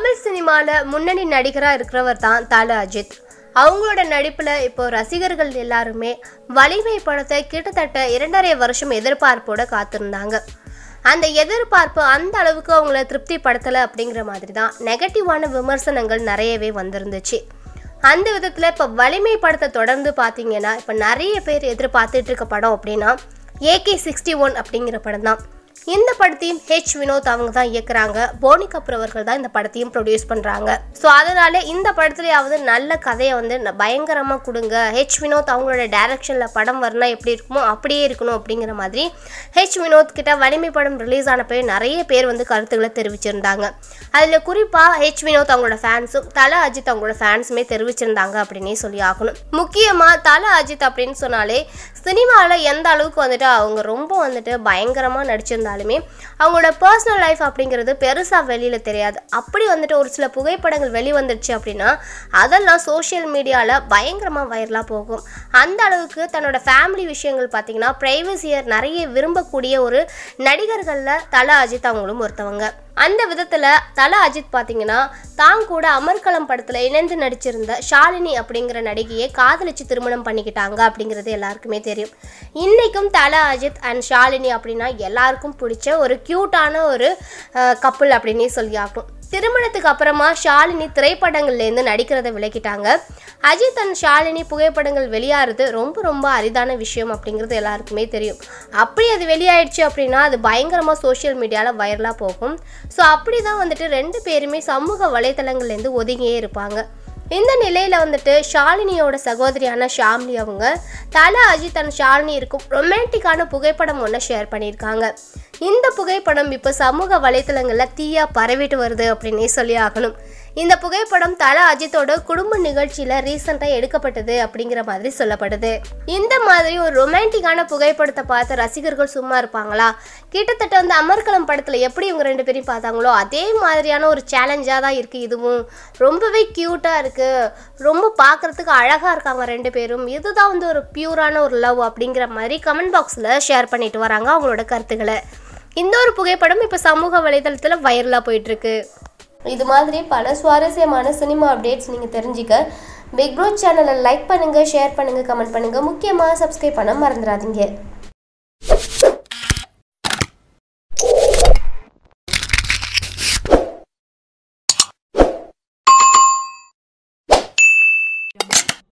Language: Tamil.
தமிழ் சினிமாவில் முன்னணி நடிகராக இருக்கிறவர் தான் தல அஜித் அவங்களோட நடிப்பில் இப்போ ரசிகர்கள் எல்லாருமே வலிமை படத்தை கிட்டத்தட்ட இரண்டரை வருஷம் எதிர்பார்ப்போட காத்திருந்தாங்க அந்த எதிர்பார்ப்பு அந்த அளவுக்கு அவங்கள திருப்தி படுத்தலை அப்படிங்கிற மாதிரி தான் நெகட்டிவான விமர்சனங்கள் நிறையவே வந்திருந்துச்சு அந்த விதத்தில் இப்போ வலிமை படத்தை தொடர்ந்து பார்த்தீங்கன்னா இப்போ நிறைய பேர் எதிர்பார்த்துட்டு இருக்க படம் அப்படின்னா ஏகே சிக்ஸ்டி ஒன் அப்படிங்கிற படம் தான் இந்த படத்தையும் ஹெச் வினோத் அவங்க தான் இயக்குறாங்க போனி கபூர் அவர்கள் தான் இந்த படத்தையும் ப்ரொடியூஸ் பண்ணுறாங்க ஸோ அதனால இந்த படத்துலேயாவது நல்ல கதையை வந்து பயங்கரமாக கொடுங்க ஹெச் வினோத் அவங்களோட டைரக்ஷனில் படம் வரணும் எப்படி இருக்குமோ அப்படியே இருக்கணும் அப்படிங்கிற மாதிரி ஹெச் வினோத் கிட்ட வலிமை படம் ரிலீஸ் ஆனப்போ நிறைய பேர் வந்து கருத்துக்களை தெரிவிச்சிருந்தாங்க அதில் குறிப்பாக ஹெச் வினோத் அவங்களோட ஃபேன்ஸும் தல அஜித் அவங்களோட ஃபேன்ஸுமே தெரிவிச்சிருந்தாங்க அப்படின்னே சொல்லி ஆகணும் முக்கியமாக தல அஜித் அப்படின்னு சொன்னாலே சினிமாவில் எந்த அளவுக்கு வந்துட்டு அவங்க ரொம்ப வந்துட்டு பயங்கரமாக நடிச்சிருந்தாங்க இருந்தாலுமே அவங்களோட பர்சனல் லைஃப் அப்படிங்கிறது பெருசாக வெளியில் தெரியாது அப்படி வந்துட்டு ஒரு சில புகைப்படங்கள் வெளிவந்துருச்சு அப்படின்னா அதெல்லாம் சோஷியல் மீடியாவில் பயங்கரமாக வைரலாக போகும் அந்த அளவுக்கு தன்னோட ஃபேமிலி விஷயங்கள் பார்த்திங்கன்னா ப்ரைவசியர் நிறைய விரும்பக்கூடிய ஒரு நடிகர்களில் தல அஜித் அவங்களும் ஒருத்தவங்க அந்த விதத்தில் தல அஜித் பார்த்தீங்கன்னா தான் கூட அமர்கலம் படத்தில் இணைந்து நடிச்சிருந்த ஷாலினி அப்படிங்கிற நடிகையை காதலிச்சு திருமணம் பண்ணிக்கிட்டாங்க அப்படிங்கிறது எல்லாருக்குமே தெரியும் இன்றைக்கும் தல அஜித் அண்ட் ஷாலினி அப்படின்னா எல்லாருக்கும் பிடிச்ச ஒரு க்யூட்டான ஒரு கப்புள் அப்படின்னே சொல்லி ஆகும் திருமணத்துக்கு அப்புறமா ஷாலினி திரைப்படங்கள்லேருந்து நடிக்கிறத விளக்கிட்டாங்க அஜித் அண்ட் ஷாலினி புகைப்படங்கள் வெளியாகிறது ரொம்ப ரொம்ப அரிதான விஷயம் அப்படிங்கிறது எல்லாருக்குமே தெரியும் அப்படி அது வெளியாயிடுச்சு அப்படின்னா அது பயங்கரமாக சோஷியல் மீடியாவில் வைரலாக போகும் ஸோ அப்படி தான் வந்துட்டு ரெண்டு பேருமே சமூக வலைத்தளங்கள்லேருந்து ஒதுங்கியே இருப்பாங்க இந்த நிலையில் வந்துட்டு ஷாலினியோட சகோதரியான ஷாம்லி அவங்க தல அஜித் அண்ட் ஷாலினி இருக்கும் ரொமான்டிக்கான புகைப்படம் ஒன்று ஷேர் பண்ணியிருக்காங்க இந்த புகைப்படம் இப்போ சமூக வலைத்தளங்களில் தீயா பரவிட்டு வருது அப்படின்னே சொல்லி ஆகணும் இந்த புகைப்படம் தல அஜித்தோட குடும்ப நிகழ்ச்சியில் ரீசெண்டாக எடுக்கப்பட்டது அப்படிங்கிற மாதிரி சொல்லப்படுது இந்த மாதிரி ஒரு ரொமான்டிக்கான புகைப்படத்தை பார்த்து ரசிகர்கள் சும்மா இருப்பாங்களா கிட்டத்தட்ட வந்து அமர்கலம் படத்தில் எப்படி இவங்க ரெண்டு பேரும் பார்த்தாங்களோ அதே மாதிரியான ஒரு சேலஞ்சாக தான் இருக்குது இதுவும் ரொம்பவே க்யூட்டாக இருக்குது ரொம்ப பார்க்குறதுக்கு அழகாக இருக்காங்க ரெண்டு பேரும் இதுதான் வந்து ஒரு பியூரான ஒரு லவ் அப்படிங்கிற மாதிரி கமெண்ட் பாக்ஸில் ஷேர் பண்ணிட்டு வராங்க அவங்களோட கருத்துக்களை இந்த ஒரு புகைப்படம் இப்போ சமூக வலைதளத்தில் வைரலாக போயிட்டுருக்கு இது மாதிரி பல சுவாரஸ்யமான சினிமா அப்டேட்ஸ் நீங்கள் தெரிஞ்சுக்க பிக் ப்ரோ சேனலை லைக் பண்ணுங்கள் ஷேர் பண்ணுங்கள் கமெண்ட் பண்ணுங்கள் முக்கியமாக சப்ஸ்கிரைப் பண்ண மறந்துடாதீங்க